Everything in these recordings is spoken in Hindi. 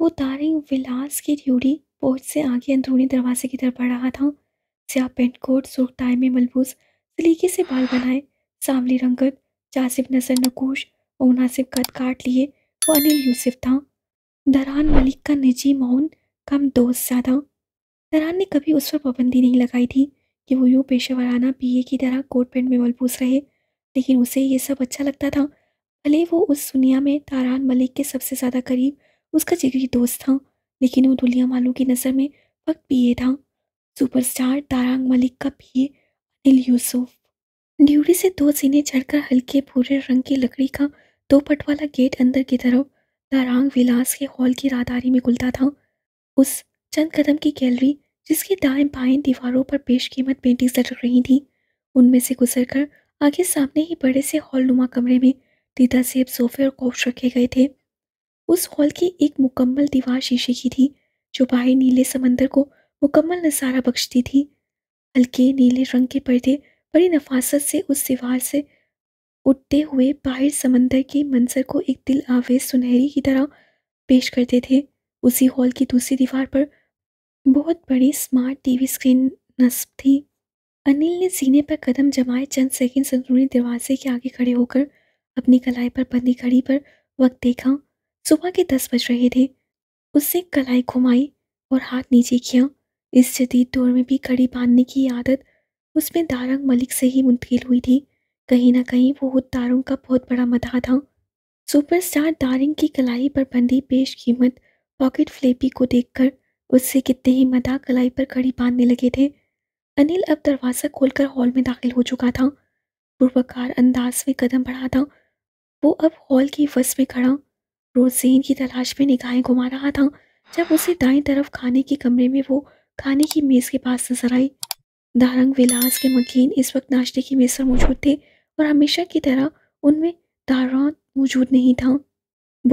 वो तारिंग विलास की ड्यूटी पोर्च से आगे अंदरूनी दरवाजे की तरफ बढ़ रहा था स्या पेंट कोट सुर्ख टाई में मलबूस सलीके से बाल बनाए सांवली रंगत जासिब नसर नकूश और मुनासिब कद काट लिए वो अनिल यूसुफ था दरान मलिक का निजी मौन कम दोस्त ज्यादा था दरान ने कभी उस पर पाबंदी नहीं लगाई थी कि वो यूँ पेशे वाराना पीए की तरह कोट पेंट में मलबूस रहे लेकिन उसे ये सब अच्छा लगता था भले वो उस दुनिया में तारान मलिक के सबसे ज़्यादा करीब उसका जिगरी दोस्त था लेकिन वो दुनिया वालों की नज़र में वक्त पिए था सुपरस्टार तारांग मलिक का पिए अनिल यूसुफ ड्यूटी से दो सीने चढ़कर हल्के भूरे रंग की लकड़ी का दो पट वाला गेट अंदर की तरफ तारांग विलास के हॉल की राहदारी में खुलता था उस चंद कदम की गैलरी जिसके दाएं बाएं दीवारों पर पेश कीमत पेंटिंग्स लटक रही थी उनमें से गुजर कर आगे सामने ही बड़े से हॉल नुमा कमरे में दीदा सेब सोफे और कौश रखे गए थे उस हॉल की एक मुकम्मल दीवार शीशे की थी जो बाहर नीले समंदर को मुकम्मल नज़ारा बख्शती थी हल्के नीले रंग के पर्दे बड़ी नफासत से उस दीवार से उठते हुए बाहर समंदर के मंजर को एक दिल आवेज सुनहरी की तरह पेश करते थे उसी हॉल की दूसरी दीवार पर बहुत बड़ी स्मार्ट टीवी स्क्रीन नस्ब थी अनिल ने सीने पर कदम जमाए चंद सेकंड संतूरी दरवाजे के आगे खड़े होकर अपनी कलाई पर बंदी घड़ी पर वक्त देखा सुबह के दस बज रहे थे उसने कलाई घुमाई और हाथ नीचे किया इस जदीद दौर में भी कड़ी बांधने की आदत उसमें दारंग मलिक से ही मुंतकिल हुई थी कहीं ना कहीं वो खुद दारों का बहुत बड़ा मदा था सुपरस्टार दारिंग की कलाई पर बंधी पेश कीमत पॉकेट फ्लेपी को देखकर उससे कितने ही मदा कलाई पर कड़ी बांधने लगे थे अनिल अब दरवाज़ा खोलकर हॉल में दाखिल हो चुका था पूर्वकार अंदाज में कदम बढ़ा था वो अब हॉल की फस में खड़ा रोजेन की तलाश में निगाहें घुमा रहा था जब उसे दाएं तरफ खाने के कमरे में वो खाने की मेज़ के पास नजर आई दारंग विलास के मकीन इस वक्त नाश्ते की मेज़ पर मौजूद थे और हमेशा की तरह उनमें दारान मौजूद नहीं था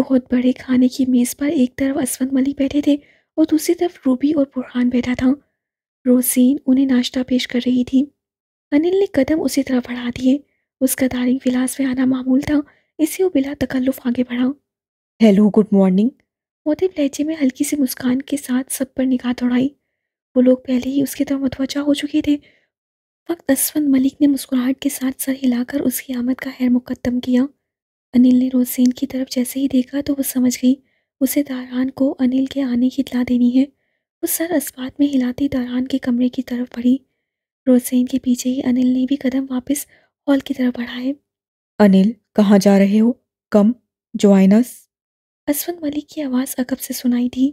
बहुत बड़े खाने की मेज़ पर एक तरफ असवंत मलिक बैठे थे और दूसरी तरफ रूबी और बुरहान बैठा था रोजीन उन्हें नाश्ता पेश कर रही थी अनिल ने कदम उसी तरफ बढ़ा दिए उसका दारिंग विलास में आना मामूल था इसे वो बिला तकल्लुफ आगे बढ़ा हेलो गुड मॉर्निंग मोदिब लहजे में हल्की सी मुस्कान के साथ सब पर निगाह दौड़ाई वो लोग पहले ही उसकी तरफ मतवजा हो चुके थे वक्त असवंत मलिक ने मुस्कुराहट के साथ सर हिलाकर उसकी आमद का खैर मुकदम किया अनिल ने रोसेन की तरफ जैसे ही देखा तो वो समझ गई उसे दारान को अनिल के आने की इतला देनी है वो सर अस्पात में हिलाते दारान के कमरे की तरफ बढ़ी रोसेन के पीछे ही अनिल ने भी कदम वापस हॉल की तरफ बढ़ाए अनिल कहाँ जा रहे हो कम ज्वाइन असवंत मलिक की आवाज़ अकब से सुनाई दी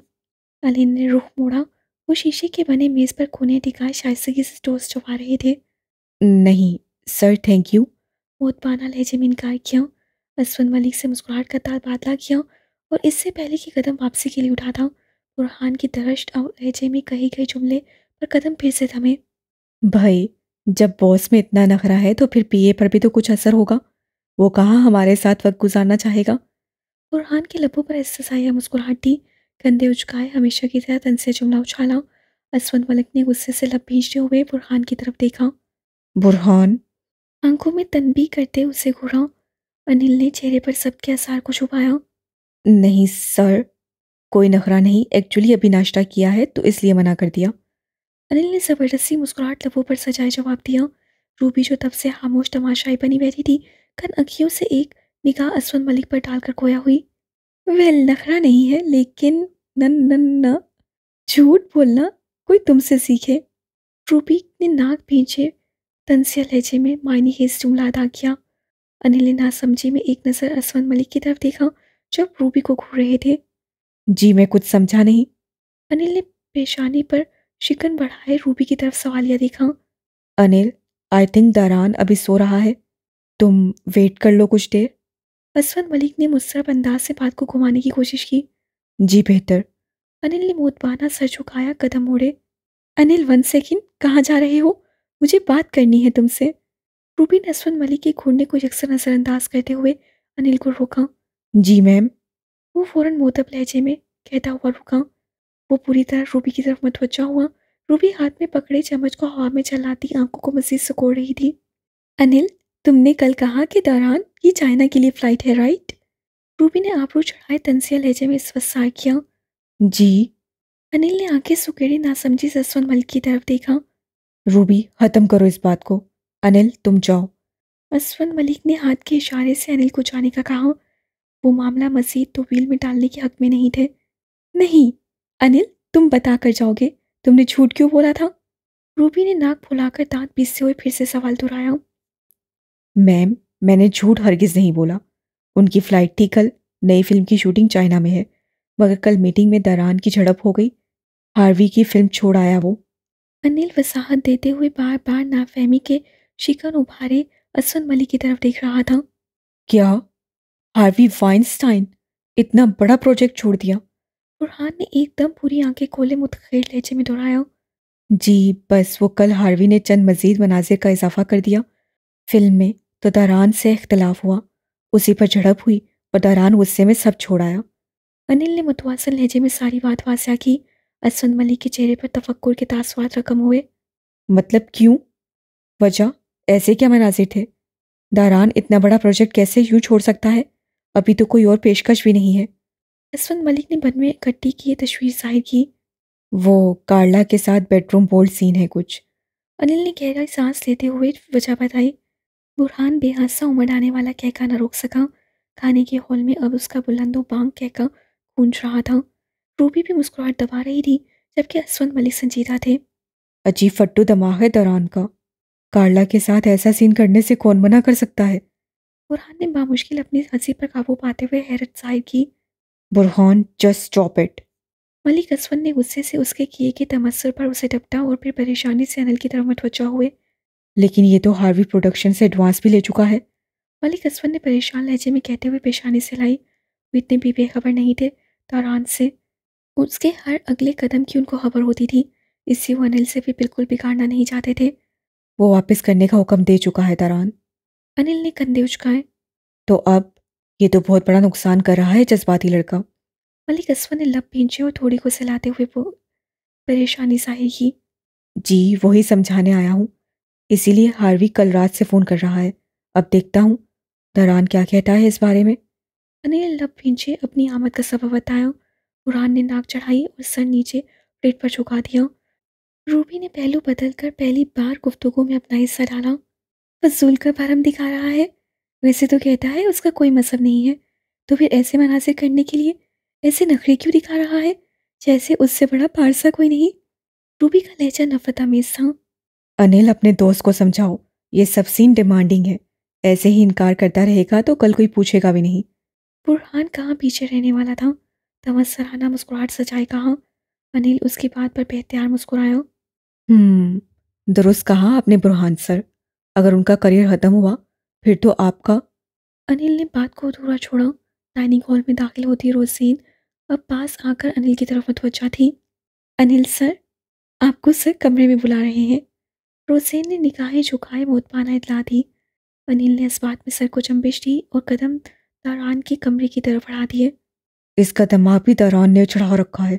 अलीन ने रुख मोड़ा वो शीशे के बने मेज़ पर कोने दिखाए शाइस्तगी से टोस चबा रहे थे नहीं सर थैंक यू पाना लहजे में इनकार किया असवंत मलिक से मुस्कुराहट का ताल बादला किया और इससे पहले कि कदम वापसी के लिए उठा था बुरहान की दरश्त और लहजे में कही गई जुमले पर कदम फिर से थमे भाई जब बॉस में इतना नखरा है तो फिर पीए पर भी तो कुछ असर होगा वो कहाँ हमारे साथ वक्त गुजारना चाहेगा बुरहान के लबों पर इससाया मुस्कुराहट दी कंधे उचकाए हमेशा की तरह तन से जुमला उछाला असवंत मलिक ने गुस्से से लब भीजते हुए बुरहान की तरफ देखा बुरहान आंखों में तनबी करते उसे घूरा अनिल ने चेहरे पर सबके आसार को छुपाया नहीं सर कोई नखरा नहीं एक्चुअली अभी नाश्ता किया है तो इसलिए मना कर दिया अनिल ने ज़बरदस्ती मुस्कुराहट लबों पर सजाए जवाब दिया रूबी जो तब से खामोश तमाशाई बनी बैठी थी कन अखियों से एक निगाह असवन मलिक पर डालकर खोया हुई वेल नखरा नहीं है लेकिन नन नन न झूठ बोलना कोई तुमसे सीखे रूपी ने नाक भींचे तनसिया लहजे में मायने हेस जुमला अदा किया अनिल ने ना समझे में एक नज़र असवंत मलिक की तरफ देखा जब रूबी को घूर रहे थे जी मैं कुछ समझा नहीं अनिल ने पेशानी पर शिकन बढ़ाए रूबी की तरफ सवालिया देखा अनिल आई थिंक दरान अभी सो रहा है तुम वेट कर लो कुछ देर असवंत मलिक ने मुसरफ अंदाज से बात को घुमाने की कोशिश की जी बेहतर अनिल ने मोतबाना सर झुकाया कदम मोड़े अनिल वन सेकंड कहाँ जा रहे हो मुझे बात करनी है तुमसे ने असवंत मलिक के घूरने को यकसर नज़रअंदाज करते हुए अनिल को रोका जी मैम वो फ़ौरन मोतब लहजे में कहता हुआ रुका वो पूरी तरह रूबी की तरफ मतवजा हुआ रूबी हाथ में पकड़े चम्मच को हवा में चलाती आंखों को मजीद सकोड़ रही थी अनिल तुमने कल कहा के दौरान ये चाइना के लिए फ़्लाइट है राइट रूबी ने आबरू चढ़ाए तनसिया लहजे में इस्वसार किया जी अनिल ने आंखें ना समझी जसवंत मलिक की तरफ देखा रूबी ख़त्म करो इस बात को अनिल तुम जाओ असवंत मलिक ने हाथ के इशारे से अनिल को जाने का कहा वो मामला मजीद तो व्हील में डालने के हक में नहीं थे नहीं अनिल तुम बता कर जाओगे तुमने झूठ क्यों बोला था रूबी ने नाक फुलाकर दांत पीसते हुए फिर से सवाल दोहराया मैम मैंने झूठ हरगिज़ नहीं बोला उनकी फ़्लाइट थी कल नई फ़िल्म की शूटिंग चाइना में है मगर कल मीटिंग में दरान की झड़प हो गई हार्वी की फ़िल्म छोड़ आया वो अनिल वसाहत देते हुए बार बार नाफहमी के शिकन उभारे असवन मलिक की तरफ देख रहा था क्या हार्वी वाइनस्टाइन इतना बड़ा प्रोजेक्ट छोड़ दिया बुरहान ने एकदम पूरी आंखें खोले मुतखेर लहजे में दोहराया जी बस वो कल हार्वी ने चंद मजीद मनाजिर का इजाफा कर दिया फिल्म में तो दौरान से इख्तलाफ हुआ उसी पर झड़प हुई और दौरान गुस्से में सब छोड़ आया अनिल ने मुतवासल लहजे में सारी बात वास्या की असवंत मलिक के चेहरे पर तफक्कुर के तासवात रकम हुए मतलब क्यों वजह ऐसे क्या मनाजिर थे दारान इतना बड़ा प्रोजेक्ट कैसे यूँ छोड़ सकता है अभी तो कोई और पेशकश भी नहीं है असवंत मलिक ने बन में इकट्ठी की तस्वीर जाहिर की वो कार्ला के साथ बेडरूम बोल्ड सीन है कुछ अनिल ने गहरा सांस लेते हुए वजह बताई बुरहान बेहासा उमड़ आने वाला कहका न रोक सका खाने के हॉल में अब उसका बुलंदो बांग कहका गूंज रहा था रूबी भी मुस्कुराहट दबा रही थी जबकि असवंत मलिक संजीदा थे अजीब फट्टू दिमाग है दौरान का कार्ला के साथ ऐसा सीन करने से कौन मना कर सकता है बुरहान ने बामुश्किल अपनी हंसी पर काबू पाते हुए हैरत जाहिर की Burhan just stop it Malik असवन ने गुस्से से उसके किए के तमस्सुर पर उसे डपटा और फिर परेशानी से अनिल की तरफ मतवजा हुए लेकिन ये तो हार्वी प्रोडक्शन से एडवांस भी ले चुका है मलिक असवन ने परेशान लहजे में कहते हुए पेशानी से लाई वो इतने भी बेखबर नहीं थे दौरान से उसके हर अगले कदम की उनको खबर होती थी इससे वो अनिल से भी बिल्कुल बिगाड़ना नहीं चाहते थे वो वापस करने का हुक्म दे चुका है दौरान अनिल ने कंधे उचकाए तो अब ये तो बहुत बड़ा नुकसान कर रहा है जज्बाती लड़का मलिक असवन ने लब पींचे और थोड़ी को सिलाते हुए वो परेशानी जाहिर की जी वही समझाने आया हूँ इसीलिए हार्वी कल रात से फ़ोन कर रहा है अब देखता हूँ दरान क्या कहता है इस बारे में अनिल लब पीछे अपनी आमद का सबब बताया कुरान ने नाक चढ़ाई और सर नीचे पेट पर झुका दिया रूबी ने पहलू बदल कर पहली बार गुफ्तगु में अपना हिस्सा डाला फजूल का भरम दिखा रहा है वैसे तो कहता है उसका कोई मजहब नहीं है तो फिर ऐसे मनाजिर करने के लिए ऐसे नखरे क्यों दिखा रहा है जैसे उससे बड़ा पारसा कोई नहीं रूबी का लहजा नफरत आमेज था अनिल अपने दोस्त को समझाओ ये सब सीन डिमांडिंग है ऐसे ही इनकार करता रहेगा तो कल कोई पूछेगा भी नहीं बुरहान कहाँ पीछे रहने वाला था तमसराना मुस्कुराहट सजाए कहाँ अनिल उसकी बात पर बेहतियार मुस्कुराया हम्म, दुरुस्त कहा आपने बुरहान सर अगर उनका करियर ख़त्म हुआ फिर तो आपका अनिल ने बात को अधूरा छोड़ा डाइनिंग हॉल में दाखिल होती रोजीन अब पास आकर अनिल की तरफ मतवजा थी अनिल सर आपको सर कमरे में बुला रहे हैं रोसेन ने निगाहें झुकाए मोतमाना इतला दी अनिल ने इस बात में सर को चम्बिश दी और कदम दौरान के कमरे की तरफ बढ़ा दिए इसका आप भी दौरान ने चढ़ा रखा है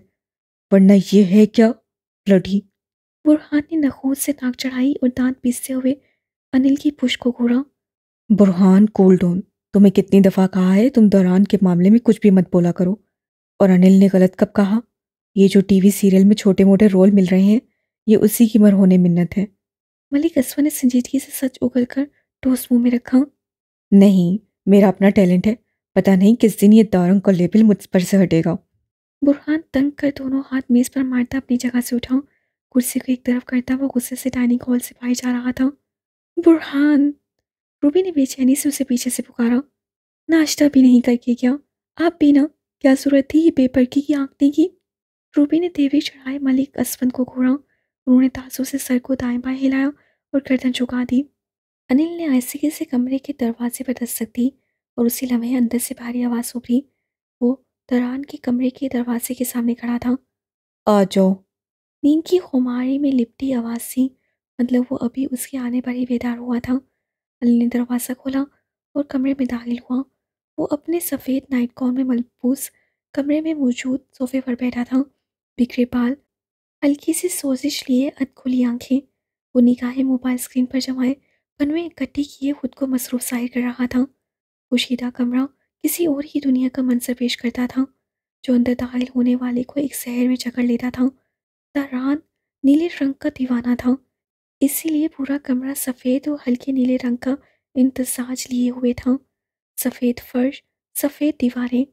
वरना ये है क्या लड़ी बुरहान ने नखूज से नाक चढ़ाई और दांत पीसते हुए अनिल की पुश को घूरा बुरहान कोल्डोन तुम्हें कितनी दफ़ा कहा है तुम दौरान के मामले में कुछ भी मत बोला करो और अनिल ने गलत कब कहा ये जो टीवी सीरियल में छोटे मोटे रोल मिल रहे हैं ये उसी की मर होने मिन्नत है मलिक असवा ने संजीदगी से सच उगल कर टोस्ट मुंह में रखा नहीं मेरा अपना टैलेंट है पता नहीं किस दिन ये दारंग का लेबल मुझ पर से हटेगा बुरहान तंग कर दोनों हाथ मेज़ पर मारता अपनी जगह से उठा कुर्सी को एक तरफ करता वो गुस्से से डाइनिंग हॉल से पाई जा रहा था बुरहान रूबी ने बेचैनी से उसे पीछे से पुकारा नाश्ता भी नहीं करके गया आप भी ना क्या जरूरत थी ये बेपरकी की आंखने की रूबी ने देवी चढ़ाए मलिक असवन को घोड़ा उन्होंने ताजों से सर को दाएं बाएं हिलाया और गर्दन झुका दी अनिल ने ऐसे किसी कमरे के दरवाजे पर दस्तक दी और उसी लम्हे अंदर से भारी आवाज़ उभरी वो दरान के कमरे के दरवाजे के सामने खड़ा था आ जाओ नींद की खुमारी में लिपटी आवाज़ थी मतलब वो अभी उसके आने पर ही बेदार हुआ था अनिल ने दरवाज़ा खोला और कमरे में दाखिल हुआ वो अपने सफ़ेद नाइट कॉन में मलबूस कमरे में मौजूद सोफे पर बैठा था बिखरे बाल हल्की सी सोजिश लिए खुली आंखें वो निगाहें मोबाइल स्क्रीन पर जमाए में इकट्ठी किए खुद को मसरूफ जाहिर कर रहा था खुशीदा कमरा किसी और ही दुनिया का मंजर पेश करता था जो अंदर दाखिल होने वाले को एक शहर में जकड़ लेता था दरान नीले रंग का दीवाना था इसीलिए पूरा कमरा सफ़ेद और हल्के नीले रंग का इंतजाज लिए हुए था सफ़ेद फर्श सफ़ेद दीवारें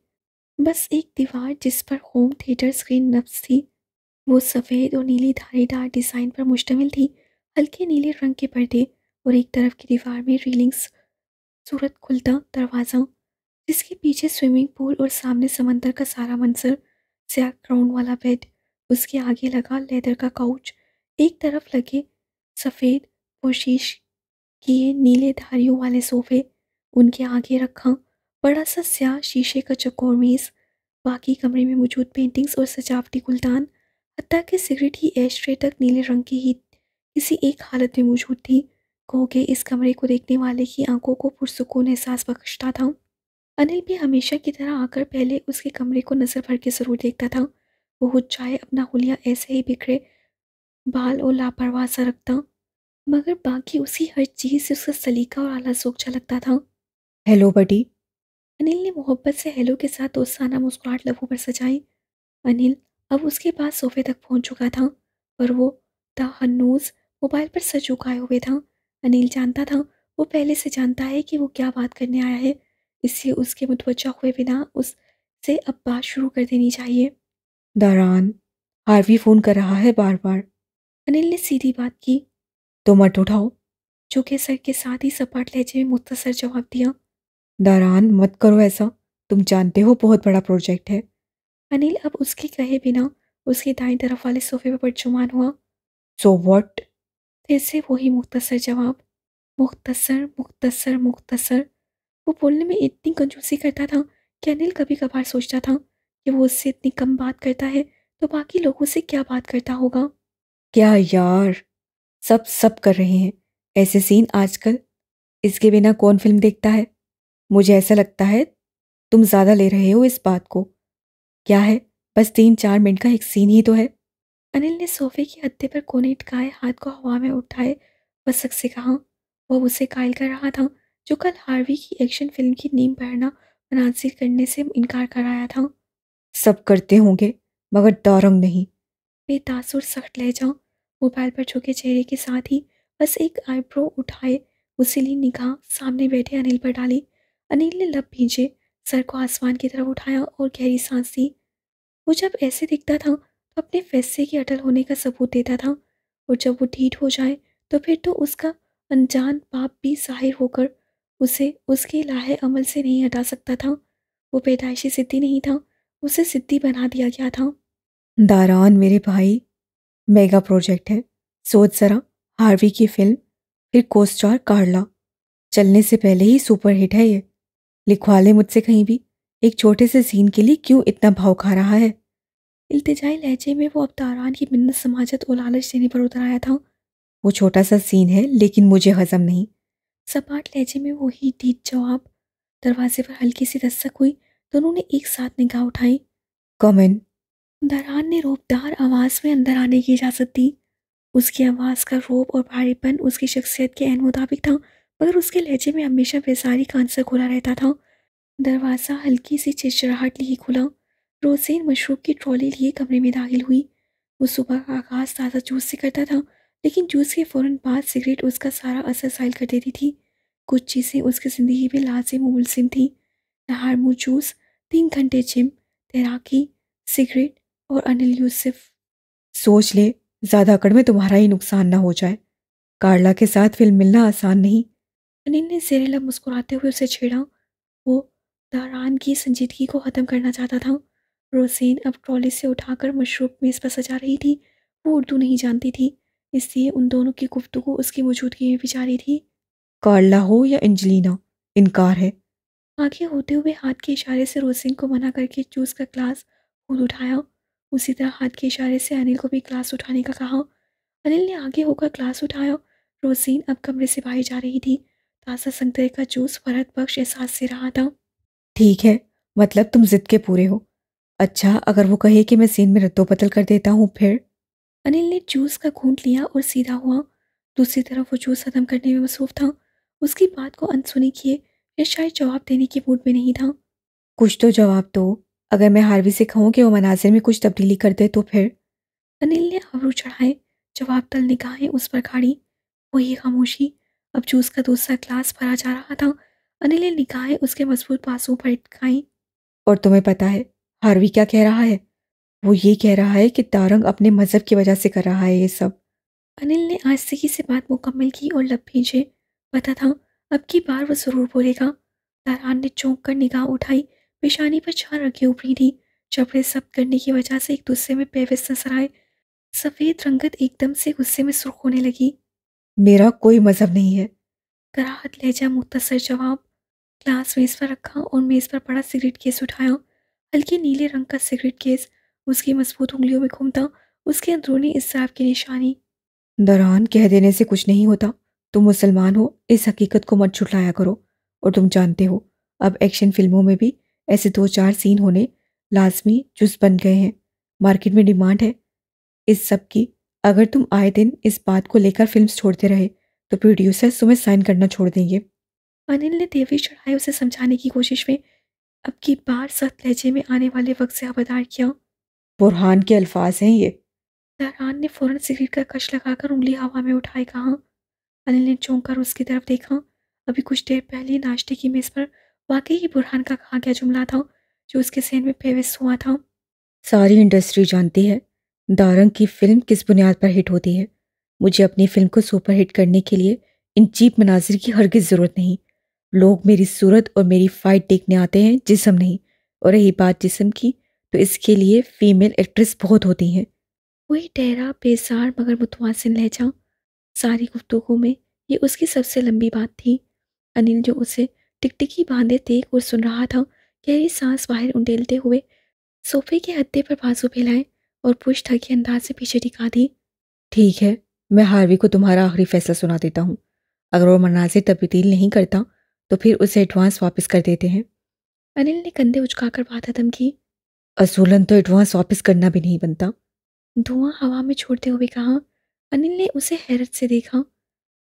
बस एक दीवार जिस पर होम थिएटर स्क्रीन नफ्स थी वो सफ़ेद और नीली धारीदार डिज़ाइन पर मुश्तमिल थी हल्के नीले रंग के पर्दे और एक तरफ की दीवार में रीलिंग्स सूरत खुलता दरवाज़ा जिसके पीछे स्विमिंग पूल और सामने समंदर का सारा मंजर स्या क्राउन वाला बेड उसके आगे लगा लेदर का काउच एक तरफ लगे सफ़ेद कोशिश किए नीले धारियों वाले सोफे उनके आगे रखा बड़ा सा स्या शीशे का चकोर मेज़ बाकी कमरे में मौजूद पेंटिंग्स और सजावटी गुलदान हत्या के सिगरेट ही ऐश तक नीले रंग की ही किसी एक हालत में मौजूद थी कहो के इस कमरे को देखने वाले की आंखों को पुरसकून एहसास बख्शता था अनिल भी हमेशा की तरह आकर पहले उसके कमरे को नज़र भर के ज़रूर देखता था वो चाहे अपना होलिया ऐसे ही बिखरे बाल और लापरवाह सा रखता मगर बाकी उसी हर चीज़ से उसका सलीका और आला सोखा लगता था हेलो बडी अनिल ने मोहब्बत से हेलो के साथ दोस्ताना मुस्कुराहट लबों पर सजाई अनिल अब उसके पास सोफे तक पहुंच चुका था पर वो द मोबाइल पर सच उगाए हुए था अनिल जानता था वो पहले से जानता है कि वो क्या बात करने आया है इसलिए उसके मुतवजा हुए बिना उससे अब बात शुरू कर देनी चाहिए दारान हार्वी फ़ोन कर रहा है बार बार अनिल ने सीधी बात की तो मत उठाओ जो कि सर के साथ ही सपाट लहजे में मुख्तसर जवाब दिया दारान मत करो ऐसा तुम जानते हो बहुत बड़ा प्रोजेक्ट है अनिल अब उसके कहे बिना उसके दाएं तरफ वाले सोफे पर जुमान हुआ सो so वॉट फिर से वही मुख्तसर जवाब मुख्तसर मुख्तसर मुख्तसर वो बोलने में इतनी कंजूसी करता था कि अनिल कभी कभार सोचता था कि वो उससे इतनी कम बात करता है तो बाकी लोगों से क्या बात करता होगा क्या यार सब सब कर रहे हैं ऐसे सीन आजकल इसके बिना कौन फिल्म देखता है मुझे ऐसा लगता है तुम ज़्यादा ले रहे हो इस बात को क्या है बस तीन चार मिनट का एक सीन ही तो है अनिल ने सोफे के अद्दे पर कोने अटकाए हाथ को हवा में उठाए बसक से कहा वह उसे कायल कर रहा था जो कल हार्वी की एक्शन फिल्म की नीम पहनना मुनासिर करने से इनकार कराया था सब करते होंगे मगर दारंग नहीं बेतासुर सख्त ले जाओ मोबाइल पर झुके चेहरे के साथ ही बस एक आईब्रो उठाए लिए निगाह सामने बैठे अनिल पर डाली अनिल ने लब भींचे सर को आसमान की तरफ उठाया और गहरी सांस ली वो जब ऐसे दिखता था तो अपने फैसले के अटल होने का सबूत देता था और जब वो ढीठ हो जाए तो फिर तो उसका अनजान बाप भी जाहिर होकर उसे उसके लाहे अमल से नहीं हटा सकता था वो पैदाइशी सिद्धि नहीं था उसे सिद्धि बना दिया गया था दारान मेरे भाई मेगा प्रोजेक्ट है सोच ज़रा हार्वी की फिल्म फिर कोस्टार कार्ला चलने से पहले ही सुपरहिट है ये लिखवा ले मुझसे कहीं भी एक छोटे से सीन के लिए क्यों इतना भाव खा रहा है इल्तजाई लहजे में वो अब तारान की मिन्नत समाजत और लालच देने पर उतर आया था वो छोटा सा सीन है लेकिन मुझे हजम नहीं सपाट लहजे में वही डीट जवाब दरवाजे पर हल्की सी दस्तक हुई दोनों ने एक साथ निगाह उठाई कॉमन दरान ने रोबदार आवाज़ में अंदर आने की इजाज़त दी उसकी आवाज़ का रोब और भारीपन उसकी शख्सियत के अन मुताबिक था मगर उसके लहजे में हमेशा बेजारी का आंसर खुला रहता था दरवाज़ा हल्की सी चिचराहट लिए खुला रोजेन मशरूब की ट्रॉली लिए कमरे में दाखिल हुई वो सुबह का आगाज़ ताज़ा जूस से करता था लेकिन जूस के फ़ौर बाद सिगरेट उसका सारा असर साइल कर देती थी कुछ चीज़ें उसकी ज़िंदगी में लाजिम मुलसिम थीं मुँह जूस तीन घंटे जिम तैराकी सिगरेट और अनिल यूसुफ सोच ले ज़्यादा अकड़ में तुम्हारा ही नुकसान ना हो जाए कार्ला के साथ फिल्म मिलना आसान नहीं अनिल ने जहरीला मुस्कुराते हुए उसे छेड़ा वो दारान की संजीदगी को ख़त्म करना चाहता था रोसेन अब ट्रॉली से उठाकर मशरूब मेज़ पर सजा रही थी वो उर्दू नहीं जानती थी इसलिए उन दोनों की गुफ्तु उसकी मौजूदगी में भी जारी थी कार्ला हो या एंजलिना इनकार है आगे होते हुए हाथ के इशारे से रोसेन को मना करके जूस का ग्लास खुद उठाया उसी तरह हाथ के इशारे से अनिल को भी ग्लास उठाने का कहा अनिल ने आगे होकर ग्लास उठाया रोसेन अब कमरे से बाहर जा रही थी ताज़ा संतरे का जूस भरत बख्श एहसास से रहा था ठीक है मतलब तुम जिद के पूरे हो अच्छा अगर वो कहे कि मैं सीन में रद्दो बदल कर देता हूँ फिर अनिल ने जूस का घूंट लिया और सीधा हुआ दूसरी तरफ वो जूस खत्म करने में मसरूफ था उसकी बात को अनसुनी किए या शायद जवाब देने के मूड में नहीं था कुछ तो जवाब दो अगर मैं हारवी से कहूँ कि वो मनाजिर में कुछ तब्दीली कर दे तो फिर अनिल ने आबरू चढ़ाए जवाब तल निकाहें उस पर खाड़ी वही खामोशी अब जो उसका दूसरा क्लास भरा जा रहा था अनिल ने निकाय उसके मजबूत पासों पर अटकाई और तुम्हें पता है हार्वी क्या कह रहा है वो ये कह रहा है कि तारंग अपने मजहब की वजह से कर रहा है ये सब अनिल ने आस्तगी से बात मुकम्मल की और लब भेजे पता था अब की बार वो ज़रूर बोलेगा तारान ने चौंक कर निगाह उठाई पेशानी पर छान रखे उभरी थी चपड़े सब करने की वजह से एक दूसरे में पेविस नजर आए सफ़ेद रंगत एकदम से गुस्से में सुर्ख होने लगी मेरा कोई मज़हब नहीं है कराहत ले लहजा मुख्तसर जवाब ग्लास मेज़ पर रखा और मेज़ पर पड़ा सिगरेट केस उठाया हल्के नीले रंग का सिगरेट केस उसकी मजबूत उंगलियों में घूमता उसके अंदरूनी इसराफ की निशानी दौरान कह देने से कुछ नहीं होता तुम मुसलमान हो इस हकीकत को मत छुटलाया करो और तुम जानते हो अब एक्शन फिल्मों में भी ऐसे दो चार सीन होने लाजमी जुज बन गए हैं मार्केट में डिमांड है इस सब की अगर तुम आए दिन इस बात को लेकर फिल्म छोड़ते रहे तो प्रोड्यूसर तुम्हें साइन करना छोड़ देंगे अनिल ने देवी चढ़ाए उसे समझाने की कोशिश में अब की बार सख्त लहजे में आने वाले वक्त से अबदार किया बुरहान के अल्फाज हैं ये दरहान ने फ़ौरन सिगरेट का कश लगाकर उंगली हवा में उठाए कहा अनिल ने चौंक कर उसकी तरफ देखा अभी कुछ देर पहले नाश्ते की मेज़ पर वाकई ही बुरहान का कहा गया जुमला था जो उसके सहन में पेवस हुआ था सारी इंडस्ट्री जानती है दारंग की फिल्म किस बुनियाद पर हिट होती है मुझे अपनी फिल्म को सुपर हिट करने के लिए इन चीप मनाजिर की हरगिज ज़रूरत नहीं लोग मेरी सूरत और मेरी फाइट देखने आते हैं जिसम नहीं और रही बात जिसम की तो इसके लिए फ़ीमेल एक्ट्रेस बहुत होती हैं वही ठहरा बेसार मगर मुतवासिन लहजा सारी गुफ्तु में ये उसकी सबसे लंबी बात थी अनिल जो उसे टिकटिकी बांधे देख और सुन रहा था गहरी सांस बाहर उंडेलते हुए सोफे के हत्ते पर बाजू फैलाएं और पुश कि अंदाज से पीछे टिका दी ठीक है मैं हार्वी को तुम्हारा आखिरी फैसला सुना देता हूँ अगर वो मनाजिर तब्दील नहीं करता तो फिर उसे एडवांस वापस कर देते हैं अनिल ने कंधे उचकाकर बात खत्म की असूलन तो एडवांस वापस करना भी नहीं बनता धुआं हवा में छोड़ते हुए कहा अनिल ने उसे हैरत से देखा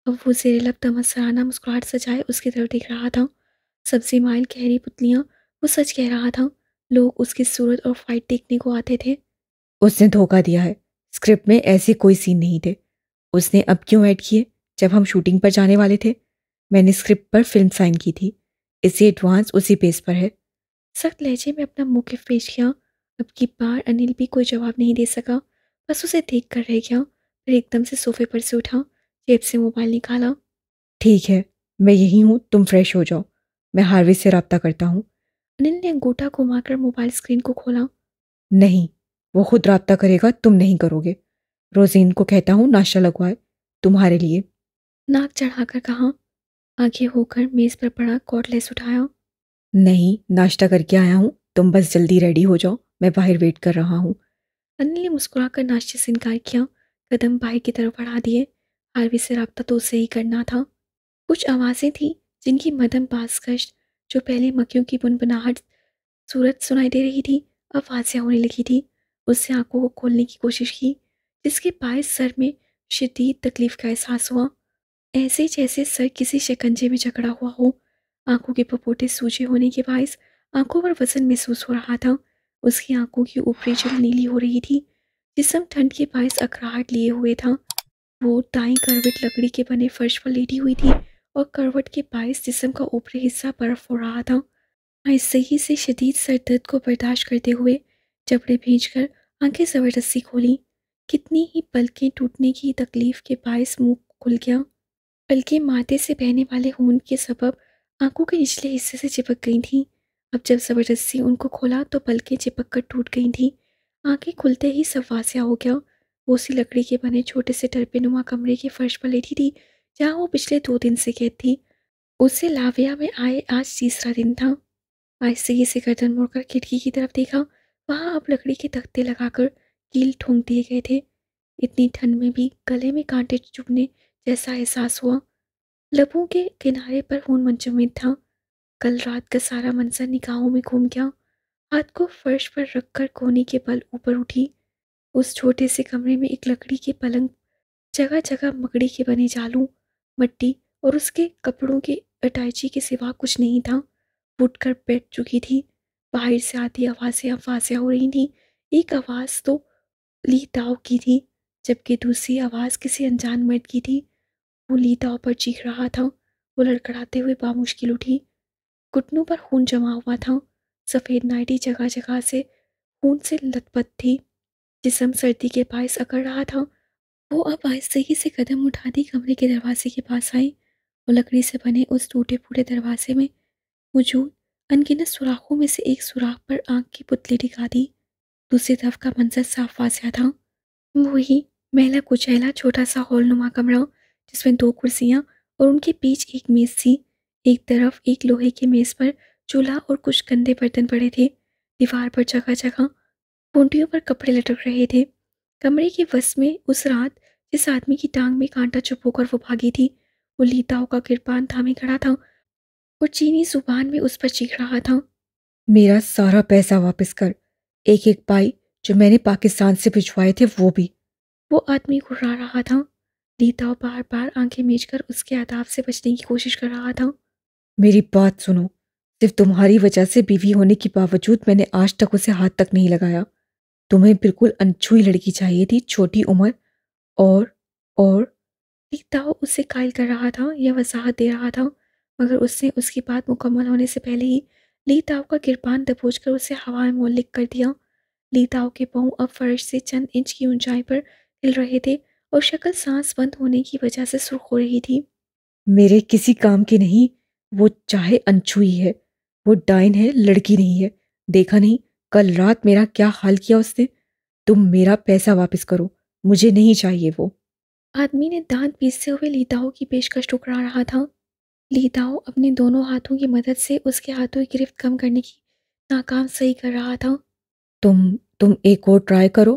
अब वो जेरेलब तमसराना मुस्कुराहट सजाए उसकी तरफ देख रहा था सब्जी माइल गहरी पुतलियाँ वो सच कह रहा था लोग उसकी सूरत और फाइट देखने को आते थे उसने धोखा दिया है स्क्रिप्ट में ऐसे कोई सीन नहीं थे उसने अब क्यों ऐड किए जब हम शूटिंग पर जाने वाले थे मैंने स्क्रिप्ट पर फिल्म साइन की थी इसी एडवांस उसी पेज पर है सख्त लहजे में अपना मुकिफ पेश किया अब की बार अनिल भी कोई जवाब नहीं दे सका बस उसे देख कर रह गया फिर एकदम से सोफे पर से उठा जेब से मोबाइल निकाला ठीक है मैं यही हूँ तुम फ्रेश हो जाओ मैं हार्वे से रबता करता हूँ अनिल ने अंगूठा घुमाकर मोबाइल स्क्रीन को खोला नहीं वो खुद रबता करेगा तुम नहीं करोगे रोजीन को कहता हूँ नाश्ता लगवाए तुम्हारे लिए नाक चढ़ाकर कहा आगे होकर मेज़ पर पड़ा कॉटलेस उठाया नहीं नाश्ता करके आया हूँ तुम बस जल्दी रेडी हो जाओ मैं बाहर वेट कर रहा हूँ अनिल ने मुस्कुरा कर नाश्ते से इनकार किया कदम बाहर की तरफ बढ़ा दिए हारवी से रबता तो उसे ही करना था कुछ आवाज़ें थीं जिनकी मदम बासकश जो पहले मक्खियों की बुनबुनाहट सूरत सुनाई दे रही थी अब वाजिया होने लगी थी उससे आंखों को खोलने की कोशिश की जिसके बायस सर में शदीद तकलीफ का एहसास हुआ ऐसे जैसे सर किसी शिकंजे में जकड़ा हुआ हो आंखों के पपोटे सूजे होने के बायस आंखों पर वजन महसूस हो रहा था उसकी आंखों की ऊपरी जल नीली हो रही थी जिसम ठंड के बायस अखराहट लिए हुए था वो दाई करवट लकड़ी के बने फर्श पर लेटी हुई थी और करवट के बायस जिसम का ऊपरी हिस्सा बर्फ हो रहा था सही से शदीद सर दर्द को बर्दाश्त करते हुए जबड़े भेज कर आंखें ज़बरदस्ती खोली कितनी ही पलकें टूटने की तकलीफ़ के बायस मुंह खुल गया पलकें माथे से बहने वाले खून के सबब आंखों के निचले हिस्से से चिपक गई थीं अब जब ज़बरदस्ती उनको खोला तो पलकें चिपक कर टूट गई थीं आंखें खुलते ही सब वास्या हो गया वो उसी लकड़ी के बने छोटे से टरपेनुमा कमरे के फर्श पर लेटी थी जहाँ वो पिछले दो दिन से कैद थी उससे लाविया में आए आज तीसरा दिन था आहिस्ते ही से गर्दन मोड़कर खिड़की की तरफ देखा वहाँ अब लकड़ी के तख्ते लगाकर कील ठोंक दिए गए थे इतनी ठंड में भी गले में कांटे चुभने जैसा एहसास हुआ लबों के किनारे पर खून मंचमित था कल रात का सारा मंजर निगाहों में घूम गया हाथ को फर्श पर रखकर कोने के बल ऊपर उठी उस छोटे से कमरे में एक लकड़ी के पलंग जगह जगह मकड़ी के बने जालू मट्टी और उसके कपड़ों के अटैची के सिवा कुछ नहीं था उठकर बैठ चुकी थी बाहर से आती आवाज़ें आवाज़ें हो रही थी एक आवाज़ तो ली ताओ की थी जबकि दूसरी आवाज़ किसी अनजान मर्द की थी वो ली ताओ पर चीख रहा था वो लड़कड़ाते हुए बामुश्किल उठी घुटनों पर खून जमा हुआ था सफ़ेद नाइटी जगह जगह से खून से लथपथ थी जिसम सर्दी के बायस अकड़ रहा था वो अब आहिस्तगी से कदम उठा दी कमरे के दरवाजे के पास आई वो लकड़ी से बने उस टूटे फूटे दरवाजे में मौजूद अनगिनत सुराखों में से एक सुराख पर आंख की पुतली टिका दी दूसरी तरफ का मंजर साफ वाजिया था वो ही कुचैला छोटा सा हॉल नुमा कमरा जिसमें दो कुर्सियाँ और उनके बीच एक मेज़ थी एक तरफ एक लोहे के मेज़ पर चूल्हा और कुछ गंदे बर्तन पड़े थे दीवार पर जगह जगह पोंटियों पर कपड़े लटक रहे थे कमरे के वस में उस रात जिस आदमी की टांग में कांटा चुप होकर वो भागी थी वो लीताओं का किरपान थामे खड़ा था और चीनी जुबान में उस पर चीख रहा था मेरा सारा पैसा वापस कर एक एक पाई जो मैंने पाकिस्तान से भिजवाए थे वो भी वो आदमी घुरा रहा था दीताव बार बार आंखें मीच कर उसके आदाब से बचने की कोशिश कर रहा था मेरी बात सुनो सिर्फ तुम्हारी वजह से बीवी होने के बावजूद मैंने आज तक उसे हाथ तक नहीं लगाया तुम्हें बिल्कुल अनछुई लड़की चाहिए थी छोटी उम्र और और दीताओ उसे कायल कर रहा था या वजाहत दे रहा था मगर उसने उसकी बात मुकम्मल होने से पहले ही ली ताओ का किरपान दबोच कर उसे हवा में मोलिक कर दिया ली ताओ के पाँव अब फर्श से चंद इंच की ऊंचाई पर हिल रहे थे और शक्ल सांस बंद होने की वजह से सुर्ख हो रही थी मेरे किसी काम की नहीं वो चाहे अनछुई है वो डाइन है लड़की नहीं है देखा नहीं कल रात मेरा क्या हाल किया उसने तुम मेरा पैसा वापस करो मुझे नहीं चाहिए वो आदमी ने दांत पीसते हुए लीताओ की पेशकश ठुकरा रहा था लीताओ अपने दोनों हाथों की मदद से उसके हाथों की गिरफ्त कम करने की नाकाम सही कर रहा था तुम तुम एक और ट्राई करो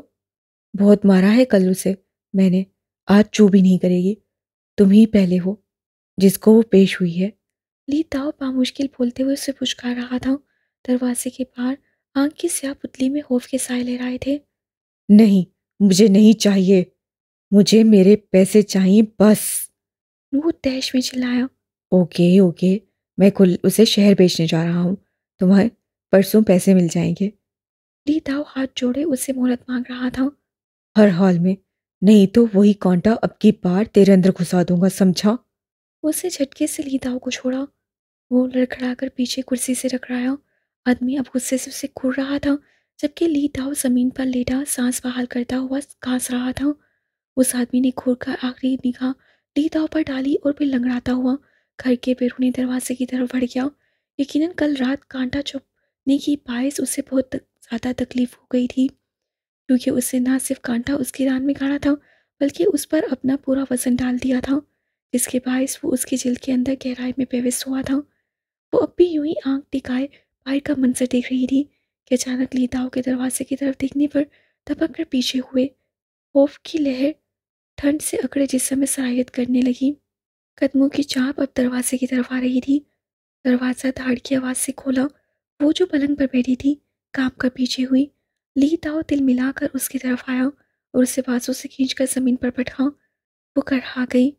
बहुत मारा है कल उसे मैंने आज चू भी नहीं करेगी तुम ही पहले हो जिसको वो पेश हुई है ली ताओ बामुश्किल बोलते हुए उसे पुचकार रहा था दरवाजे के बाहर आंख की स्या पुतली में खौफ के साय ले रहे थे नहीं मुझे नहीं चाहिए मुझे मेरे पैसे चाहिए बस वो तैश में चिल्लाया ओके ओके मैं कुल उसे शहर बेचने जा रहा हूँ तुम्हें परसों पैसे मिल जाएंगे ली ताओ हाथ जोड़े उससे मोहलत मांग रहा था हर हाल में नहीं तो वही कांटा अब की बार तेरे अंदर घुसा दूंगा समझा उसने झटके से ली ताओ को छोड़ा वो लड़खड़ा कर पीछे कुर्सी से रहा आदमी अब गुस्से से उसे घूर रहा था जबकि ली ताओ ज़मीन पर लेटा सांस बहाल करता हुआ घास रहा था उस आदमी ने घूर कर आखिरी निगाह ली ताओ पर डाली और फिर लंगड़ाता हुआ घर के बैरूनी दरवाजे की तरफ बढ़ गया यकीनन कल रात कांटा चुपने की बायस उसे बहुत ज़्यादा तकलीफ़ हो गई थी क्योंकि उससे ना सिर्फ कांटा उसकी रान में गाड़ा था बल्कि उस पर अपना पूरा वजन डाल दिया था जिसके बायस वो उसकी जिल के अंदर गहराई में पेविस हुआ था वो अब भी यूं ही आंख टिकाए बाहर का मंजर देख रही थी कि अचानक लीताओं के दरवाजे की तरफ देखने पर तपक कर पीछे हुए खौफ की लहर ठंड से अकड़े जिस समय सराहियत करने लगी कदमों की चाप अब दरवाजे की तरफ आ रही थी दरवाज़ा धाड़ की आवाज़ से खोला वो जो पलंग पर बैठी थी काम कर पीछे हुई ली ताओ तिल मिलाकर उसकी तरफ आया और उसे बाजू से खींच कर ज़मीन पर बैठा वो कढ़ा गई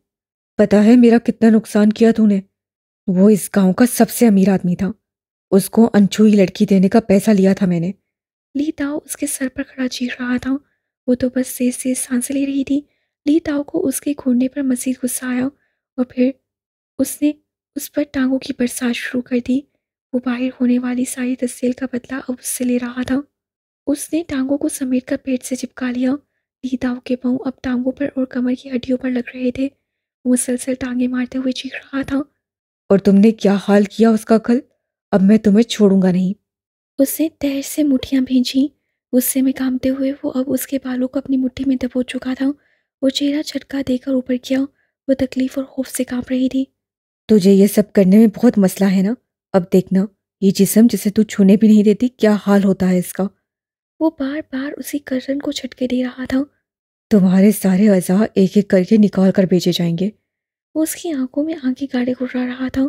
पता है मेरा कितना नुकसान किया तूने वो इस गांव का सबसे अमीर आदमी था उसको अनछुई लड़की देने का पैसा लिया था मैंने ली ताओ उसके सर पर खड़ा चीख रहा था वो तो बस से सांस ले रही थी ली ताओ को उसके घूरने पर मजीद गुस्सा आया और फिर उसने उस पर टांगों की बरसात शुरू कर दी वो बाहर होने वाली सारी तस्ल का बदला अब उससे ले रहा था उसने टांगों को समेट कर पेट से चिपका लिया दीदाओं के पाँव अब टांगों पर और कमर की हड्डियों पर लग रहे थे वो मुसलसल टांगे मारते हुए चीख रहा था और तुमने क्या हाल किया उसका कल अब मैं तुम्हें छोड़ूंगा नहीं उसने तहर से मुठियाँ भेजी गुस्से में कामते हुए वो अब उसके बालों को अपनी मुट्ठी में दबो चुका था वो चेहरा झटका देकर ऊपर किया वो तकलीफ और खौफ से कांप रही थी तुझे ये सब करने में बहुत मसला है ना अब देखना ये जिसम जिसे तू छूने भी नहीं देती क्या हाल होता है इसका वो बार बार उसी कर्रन को छटके दे रहा था तुम्हारे सारे अज़ा एक एक करके निकाल कर बेचे जाएंगे वो उसकी आंखों में आंखें गाड़े घुरा रहा था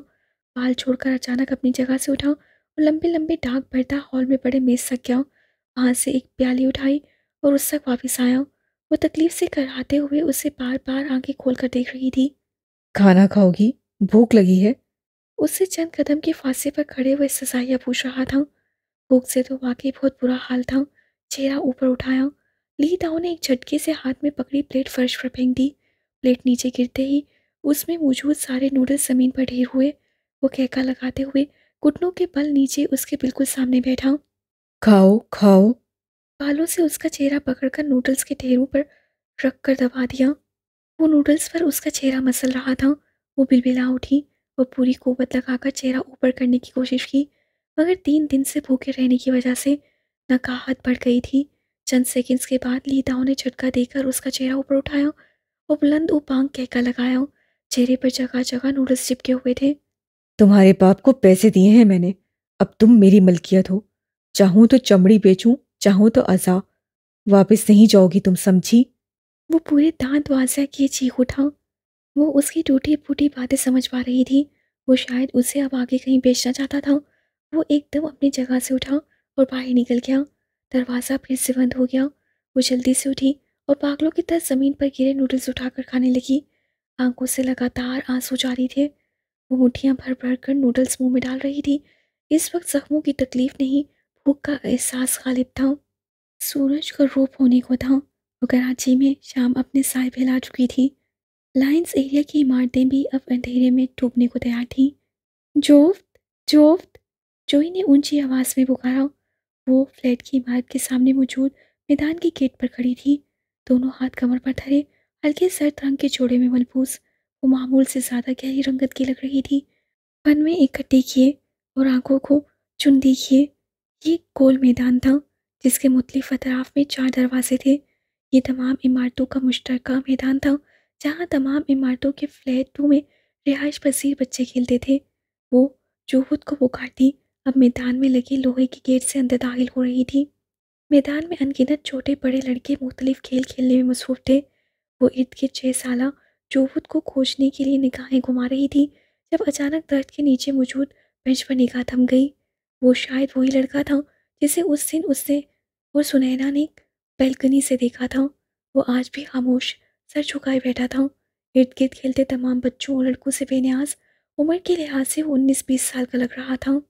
बाल छोड़कर अचानक अपनी जगह से उठा और लंबे लंबे डाक भरता हॉल में पड़े मेज सक गया वहां से एक प्याली उठाई और उस तक वापस आया वो तकलीफ से कराते हुए उसे बार बार आंखें खोल कर देख रही थी खाना खाओगी भूख लगी है उससे चंद कदम के फासले पर खड़े हुए सजाया पूछ रहा था भूख से तो वाकई बहुत बुरा हाल था चेहरा ऊपर उठाया ली ताओ ने एक झटके से हाथ में पकड़ी प्लेट फर्श पर फेंक दी प्लेट नीचे गिरते ही उसमें मौजूद सारे नूडल्स ज़मीन पर ढेर हुए वो कहका लगाते हुए घुटनों के बल नीचे उसके बिल्कुल सामने बैठा खाओ खाओ बालों से उसका चेहरा पकड़कर नूडल्स के ढेरों पर रख कर दबा दिया वो नूडल्स पर उसका चेहरा मसल रहा था वो बिलबिला उठी वो पूरी कुवत लगाकर चेहरा ऊपर करने की कोशिश की मगर तीन दिन से भूखे रहने की वजह से नकाहत बढ़ गई थी चंद सेकंड्स के बाद लीदाओं ने झटका देकर उसका चेहरा ऊपर उठाया वो बुलंद उपांग कहका लगाया चेहरे पर जगह जगह नूडल्स चिपके हुए थे तुम्हारे बाप को पैसे दिए हैं मैंने अब तुम मेरी मलकियत हो चाहूँ तो चमड़ी बेचूं चाहूं तो अजा वापस नहीं जाओगी तुम समझी वो पूरे दांत वाजा किए चीख उठा वो उसकी टूटी फूटी बातें समझ पा रही थी वो शायद उसे अब आगे कहीं बेचना चाहता था वो एकदम अपनी जगह से उठा और बाहर निकल गया दरवाज़ा फिर से बंद हो गया वो जल्दी से उठी और पागलों की तरह ज़मीन पर गिरे नूडल्स उठाकर खाने लगी आंखों से लगातार आंसू जारी थे वो मुठियाँ भर भर कर नूडल्स मुंह में डाल रही थी इस वक्त जख्मों की तकलीफ नहीं भूख का एहसास गालिब था सूरज को रूप होने को था तो कराची में शाम अपने साय फैला चुकी थी लाइन्स एरिया की इमारतें भी अब अंधेरे में डूबने को तैयार थीं जोफ्त जोफ्त जोई ने ऊंची आवाज़ में पुकारा वो फ्लैट की इमारत के सामने मौजूद मैदान के गेट पर खड़ी थी दोनों हाथ कमर पर धरे हल्के सर्द रंग के जोड़े में मलबूस वो मामूल से ज़्यादा गहरी रंगत की लग रही थी पन में इकट्ठे किए और आंखों को चुन देखिए ये गोल मैदान था जिसके मुख्तफ अतराफ में चार दरवाजे थे ये तमाम इमारतों का मुश्तरक मैदान था जहाँ तमाम इमारतों के फ्लैट टू में रिहाइश पसीर बच्चे खेलते थे वो जूहद को पुकारती अब मैदान में लगे लोहे के गेट से अंदर दाखिल हो रही थी मैदान में अनगिनत छोटे बड़े लड़के मुख्तलिफ खेल खेलने में मसरूफ थे वो इर्द गिर्द छः साल जोहूद को खोजने के लिए निगाहें घुमा रही थी जब अचानक दर्द के नीचे मौजूद बेंच पर निगाह थम गई वो शायद वही लड़का था जिसे उस दिन उसने और सुनैना ने बैल्कनी से देखा था वो आज भी खामोश सर झुकाए बैठा था इर्द गिर्द खेलते तमाम बच्चों और लड़कों से बेनियाज उम्र के लिहाज से वो उन्नीस बीस साल का लग रहा था